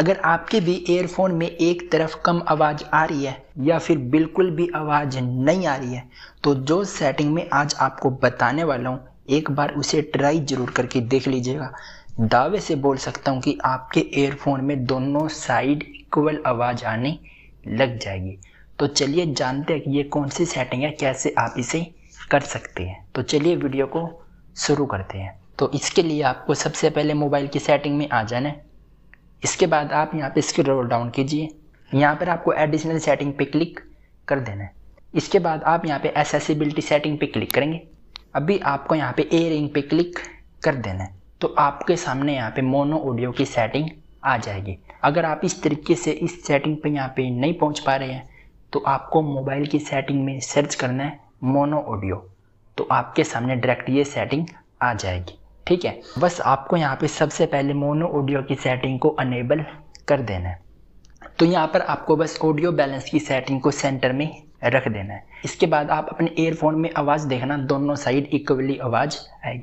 अगर आपके भी एयरफोन में एक तरफ कम आवाज़ आ रही है या फिर बिल्कुल भी आवाज़ नहीं आ रही है तो जो सेटिंग में आज आपको बताने वाला हूँ एक बार उसे ट्राई ज़रूर करके देख लीजिएगा दावे से बोल सकता हूँ कि आपके एयरफोन में दोनों साइड इक्वल आवाज़ आने लग जाएगी तो चलिए जानते हैं कि ये कौन सी सेटिंग है कैसे आप इसे कर सकते हैं तो चलिए वीडियो को शुरू करते हैं तो इसके लिए आपको सबसे पहले मोबाइल की सेटिंग में आ जाना है इसके बाद आप यहाँ पे रोल डाउन कीजिए यहाँ पर आपको एडिशनल सेटिंग पे क्लिक कर देना है इसके बाद आप यहाँ पे एसेसिबिलिटी सेटिंग पे क्लिक करेंगे अभी आपको यहाँ पे ए रिंग पे क्लिक कर देना है तो आपके सामने यहाँ पे मोनो ऑडियो की सेटिंग आ जाएगी अगर आप इस तरीके से इस सेटिंग पे यहाँ पे नहीं पहुँच पा रहे हैं तो आपको मोबाइल की सेटिंग में सर्च करना है मोनो ऑडियो तो आपके सामने डायरेक्ट ये सेटिंग आ जाएगी ठीक है बस आपको यहाँ पे सबसे पहले मोनो ऑडियो की सेटिंग को अनेबल कर देना है तो यहाँ पर आपको बस ऑडियो बैलेंस की सेटिंग को सेंटर में रख देना है इसके बाद आप अपने एयरफोन में आवाज़ देखना दोनों साइड इक्वली आवाज़ आएगी